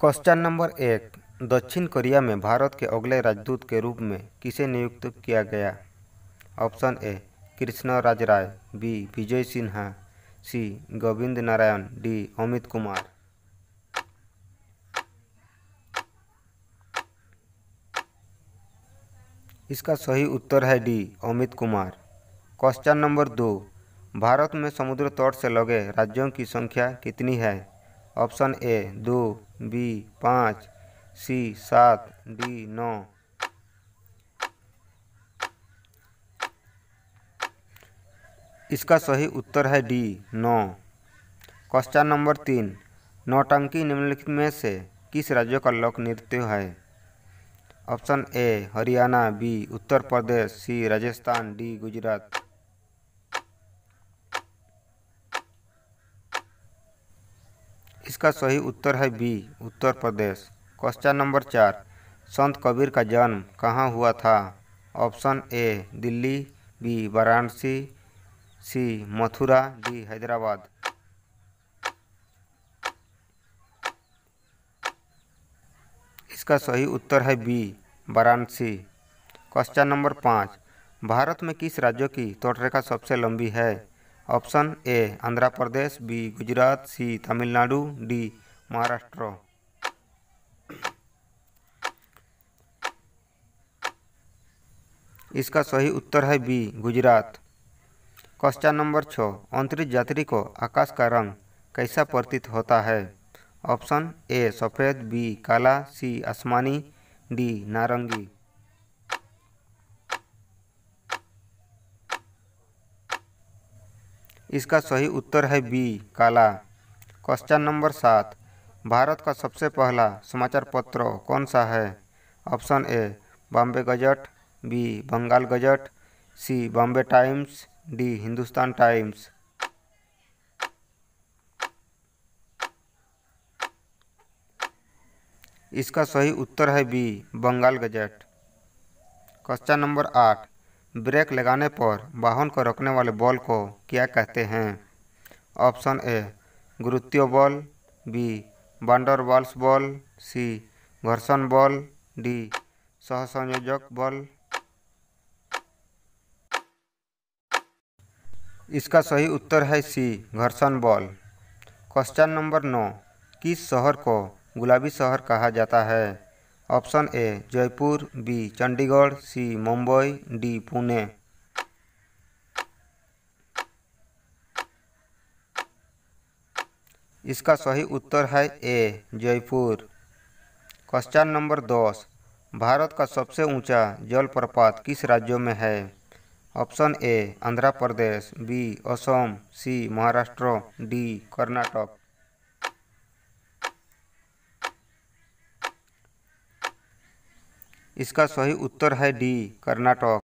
question number एक दक्षिण Korea में भारत के अगले राजदूत के रूप में किसे नियुक्त किया गया option A Krishna Raj Rai B Vijay Sinha C Govind Narayan D Amit Kumar इसका सही उत्तर है D Amit Kumar question number दो भारत में समुद्र तट से लगे राज्यों की संख्या कितनी है ऑप्शन ए दो बी पाँच सी सात डी नौ इसका सही उत्तर है डी नौ क्वेश्चन नंबर तीन नौटंकी निम्नलिखित में से किस राज्य का लोक नृत्य है option A Haryana B Uttar Pradesh C Rajasthan D Gujarat इसका सही उत्तर है B Uttar Pradesh question number चार संत कबीर का जन्म कहाँ हुआ था option A Delhi B Varanasi C Mathura D Hyderabad इसका सही उत्तर है बी वाराणसी क्वेश्चन नंबर पाँच भारत में किस राज्यों की तटरेखा सबसे लंबी है option A Andhra Pradesh B Gujarat C Tamil Nadu D Maharashtra इसका सही उत्तर है बी गुजरात क्वेश्चन नंबर छः अंतरिक्ष यात्री को आकाश का रंग कैसा प्रतीत होता है ऑप्शन ए सफ़ेद बी काला सी आसमानी डी नारंगी इसका सही उत्तर है बी काला क्वेश्चन नंबर सात भारत का सबसे पहला समाचार पत्र कौन सा है option A Bombay Gazette B Bengal Gazette C Bombay Times D Hindustan Times इसका सही उत्तर है B Bengal Gazette question number आठ ब्रेक लगाने पर वाहन को रोकने वाले बॉल को क्या कहते हैं ऑप्शन ए गुरुत्व बॉल बी बांडर बॉल्स बॉल सी घर्षण बॉल डी सहसंयोजक बॉल इसका सही उत्तर है सी घर्षण बॉल क्वेश्चन नंबर नौ किस शहर को गुलाबी शहर कहा जाता है option A Jaipur B Chandigarh C Mumbai D Pune इसका सही उत्तर है ए जयपुर क्वेश्चन नंबर दस भारत का सबसे ऊंचा जलप्रपात किस राज्य में है option A Andhra Pradesh B Assam C Maharashtra D Karnataka इसका सही उत्तर है डी कर्नाटक